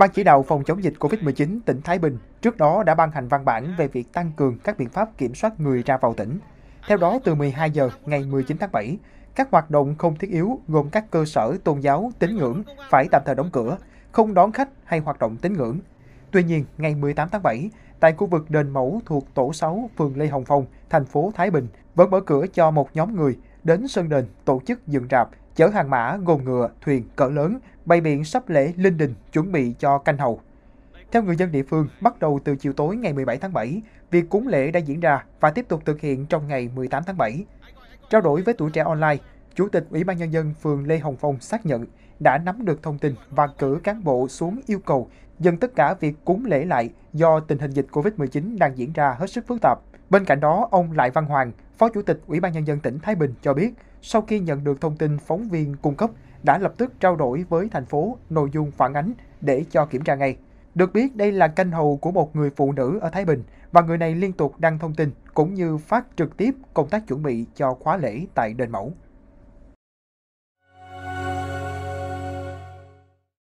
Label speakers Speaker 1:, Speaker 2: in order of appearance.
Speaker 1: Ban chỉ đạo phòng chống dịch COVID-19 tỉnh Thái Bình trước đó đã ban hành văn bản về việc tăng cường các biện pháp kiểm soát người ra vào tỉnh. Theo đó, từ 12 giờ ngày 19 tháng 7, các hoạt động không thiết yếu gồm các cơ sở tôn giáo, tín ngưỡng phải tạm thời đóng cửa, không đón khách hay hoạt động tín ngưỡng. Tuy nhiên, ngày 18 tháng 7, tại khu vực đền mẫu thuộc tổ 6 phường Lê Hồng Phong, thành phố Thái Bình, vẫn mở cửa cho một nhóm người đến sân đền tổ chức dựng rạp chở hàng mã gồm ngựa, thuyền cỡ lớn, bày biển sắp lễ linh đình chuẩn bị cho canh hầu. Theo người dân địa phương, bắt đầu từ chiều tối ngày 17 tháng 7, việc cúng lễ đã diễn ra và tiếp tục thực hiện trong ngày 18 tháng 7. Trao đổi với tuổi trẻ online, Chủ tịch Ủy ban Nhân dân phường Lê Hồng Phong xác nhận đã nắm được thông tin và cử cán bộ xuống yêu cầu dừng tất cả việc cúng lễ lại do tình hình dịch Covid-19 đang diễn ra hết sức phức tạp. Bên cạnh đó, ông Lại Văn Hoàng, Phó Chủ tịch Ủy ban Nhân dân tỉnh Thái Bình cho biết, sau khi nhận được thông tin phóng viên cung cấp, đã lập tức trao đổi với thành phố nội dung phản ánh để cho kiểm tra ngay. Được biết, đây là canh hầu của một người phụ nữ ở Thái Bình và người này liên tục đăng thông tin cũng như phát trực tiếp công tác chuẩn bị cho khóa lễ tại đền mẫu.